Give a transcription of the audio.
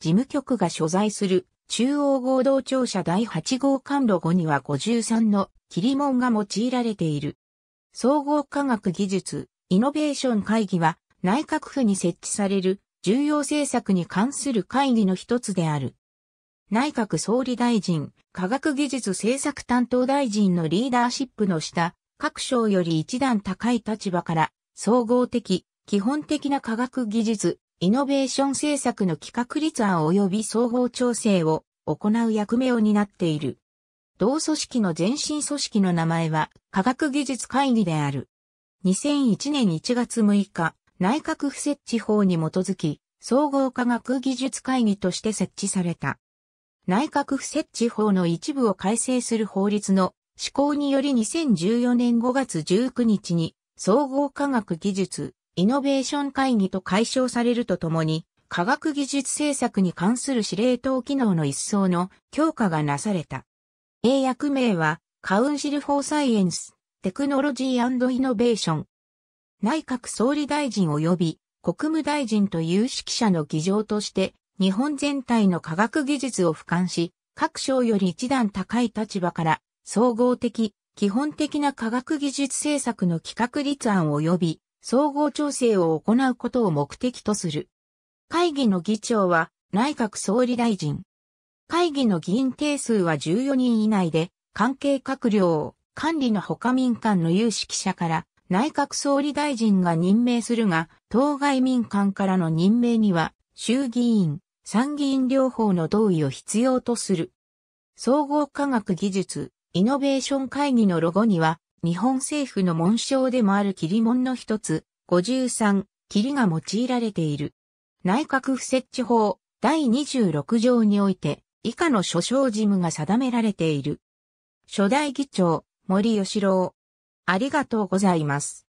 事務局が所在する中央合同庁舎第8号管路5には53の切り門が用いられている。総合科学技術、イノベーション会議は内閣府に設置される重要政策に関する会議の一つである。内閣総理大臣、科学技術政策担当大臣のリーダーシップの下、各省より一段高い立場から、総合的、基本的な科学技術、イノベーション政策の企画立案及び総合調整を行う役目を担っている。同組織の前身組織の名前は科学技術会議である。2001年1月6日、内閣府設置法に基づき、総合科学技術会議として設置された。内閣府設置法の一部を改正する法律の施行により2014年5月19日に総合科学技術イノベーション会議と解消されるとともに、科学技術政策に関する司令塔機能の一層の強化がなされた。英訳名は、カウンシル・フォー・サイエンス、テクノロジーイノベーション。内閣総理大臣及び国務大臣と有識者の議場として、日本全体の科学技術を俯瞰し、各省より一段高い立場から、総合的、基本的な科学技術政策の企画立案及び総合調整を行うことを目的とする。会議の議長は内閣総理大臣。会議の議員定数は14人以内で、関係閣僚を管理の他民間の有識者から内閣総理大臣が任命するが、当該民間からの任命には衆議院、参議院両方の同意を必要とする。総合科学技術、イノベーション会議のロゴには、日本政府の紋章でもある霧文の一つ、53、霧が用いられている。内閣不設置法第26条において、以下の諸小事務が定められている。初代議長、森吉郎。ありがとうございます。